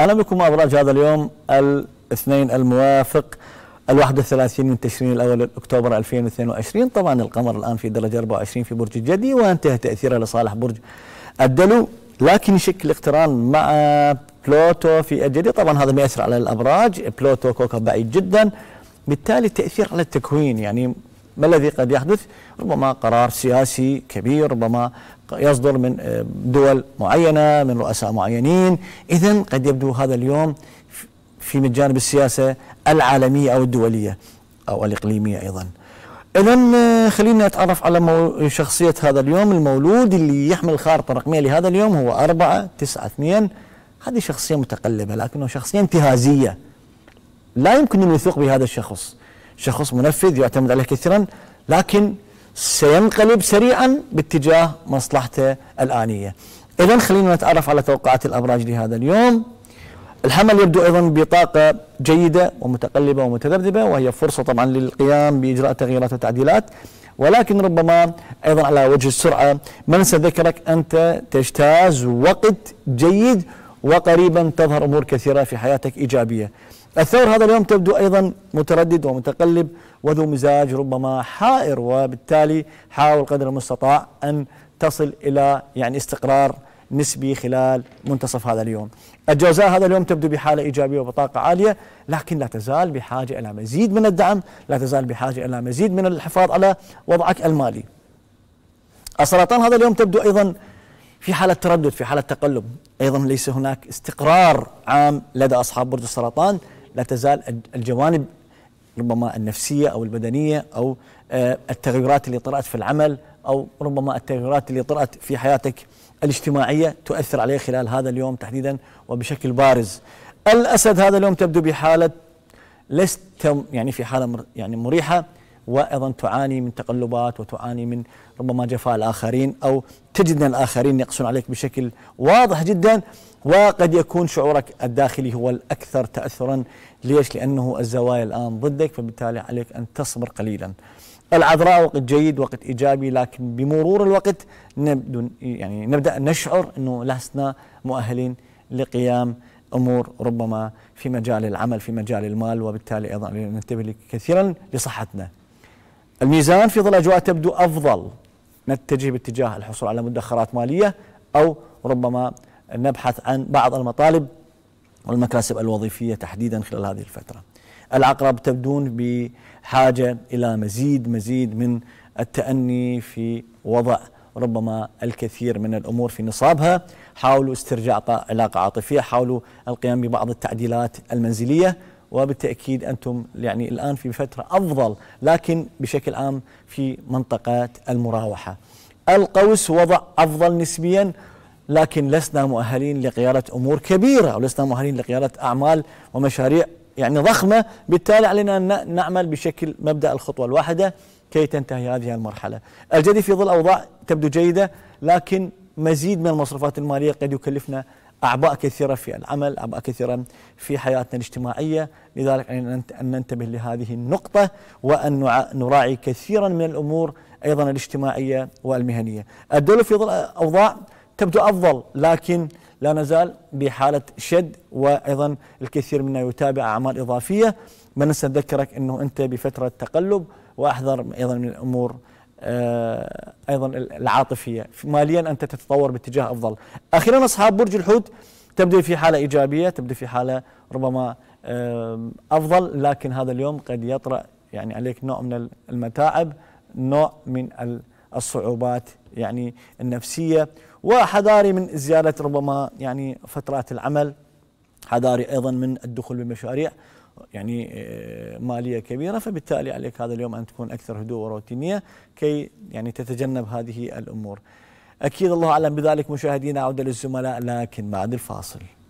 أنا بكم أبراج هذا اليوم الاثنين الموافق الواحد 31 من تشرين الأول أكتوبر 2022 طبعا القمر الآن في درجة 24 في برج الجدي وانتهى تأثيره لصالح برج الدلو لكن يشكل اقتران مع بلوتو في الجدي طبعا هذا ما يأثر على الأبراج بلوتو كوكب بعيد جدا بالتالي تأثير على التكوين يعني ما الذي قد يحدث ربما قرار سياسي كبير ربما يصدر من آه، دول معينة من رؤساء معينين إذا قد يبدو هذا اليوم في من جانب السياسة العالمية أو الدولية أو الإقليمية أيضا إذا آه، خلينا نتعرف على شخصية هذا اليوم المولود اللي يحمل الخارطة الرقمية لهذا اليوم هو 4 9 2 هذه شخصية متقلبة لكنه شخصية انتهازية لا يمكن الوثوق بهذا الشخص شخص منفذ يعتمد عليه كثيرا لكن سينقلب سريعا باتجاه مصلحته الآنية إذا خلينا نتعرف على توقعات الأبراج لهذا اليوم الحمل يبدو أيضا بطاقة جيدة ومتقلبة ومتذبذبة وهي فرصة طبعا للقيام بإجراء تغييرات وتعديلات ولكن ربما أيضا على وجه السرعة من ذكرك أنت تجتاز وقت جيد وقريبا تظهر أمور كثيرة في حياتك إيجابية الثور هذا اليوم تبدو أيضا متردد ومتقلب وذو مزاج ربما حائر وبالتالي حاول قدر المستطاع أن تصل إلى يعني استقرار نسبي خلال منتصف هذا اليوم الجوزاء هذا اليوم تبدو بحالة إيجابية وبطاقة عالية لكن لا تزال بحاجة إلى مزيد من الدعم لا تزال بحاجة إلى مزيد من الحفاظ على وضعك المالي السرطان هذا اليوم تبدو أيضا في حالة تردد في حالة تقلب أيضا ليس هناك استقرار عام لدى أصحاب برج السرطان لا تزال الجوانب ربما النفسيه او البدنيه او آه، التغيرات اللي طرات في العمل او ربما التغيرات اللي طرات في حياتك الاجتماعيه تؤثر عليه خلال هذا اليوم تحديدا وبشكل بارز. الاسد هذا اليوم تبدو بحاله لست يعني في حاله يعني مريحه وايضا تعاني من تقلبات وتعاني من ربما جفاء الاخرين او تجد ان الاخرين يقسون عليك بشكل واضح جدا وقد يكون شعورك الداخلي هو الاكثر تاثرا ليش؟ لانه الزوايا الان ضدك فبالتالي عليك ان تصبر قليلا. العذراء وقت جيد وقت ايجابي لكن بمرور الوقت نبدو يعني نبدا نشعر انه لسنا مؤهلين لقيام امور ربما في مجال العمل في مجال المال وبالتالي ايضا ننتبه كثيرا لصحتنا. الميزان في ظل أجواء تبدو أفضل نتجه باتجاه الحصول على مدخرات مالية أو ربما نبحث عن بعض المطالب والمكاسب الوظيفية تحديدا خلال هذه الفترة العقرب تبدون بحاجة إلى مزيد مزيد من التأني في وضع ربما الكثير من الأمور في نصابها حاولوا استرجاع علاقة عاطفية حاولوا القيام ببعض التعديلات المنزلية وبالتاكيد انتم يعني الان في فتره افضل لكن بشكل عام في منطقه المراوحه. القوس وضع افضل نسبيا لكن لسنا مؤهلين لقياده امور كبيره ولسنا مؤهلين لقياده اعمال ومشاريع يعني ضخمه، بالتالي علينا ان نعمل بشكل مبدا الخطوه الواحده كي تنتهي هذه المرحله. الجدي في ظل اوضاع تبدو جيده لكن مزيد من المصروفات الماليه قد يكلفنا أعباء كثيرة في العمل أعباء كثيرة في حياتنا الاجتماعية لذلك أن ننتبه لهذه النقطة وأن نراعي كثيرا من الأمور أيضا الاجتماعية والمهنية الدولة في ظل أوضاع تبدو أفضل لكن لا نزال بحالة شد وأيضا الكثير منا يتابع أعمال إضافية ما ننسى نذكرك أنه أنت بفترة تقلب وأحذر أيضا من الأمور آه، ايضا العاطفيه، ماليا انت تتطور باتجاه افضل. اخيرا اصحاب برج الحوت تبدو في حاله ايجابيه، تبدو في حاله ربما افضل لكن هذا اليوم قد يطرا يعني عليك نوع من المتاعب، نوع من الصعوبات يعني النفسيه وحذاري من زياده ربما يعني فترات العمل حذاري ايضا من الدخول بمشاريع يعني آه، ماليه كبيره فبالتالي عليك هذا اليوم ان تكون اكثر هدوء وروتينيه كي يعني تتجنب هذه الامور. اكيد الله اعلم بذلك مشاهدينا عوده للزملاء لكن بعد الفاصل.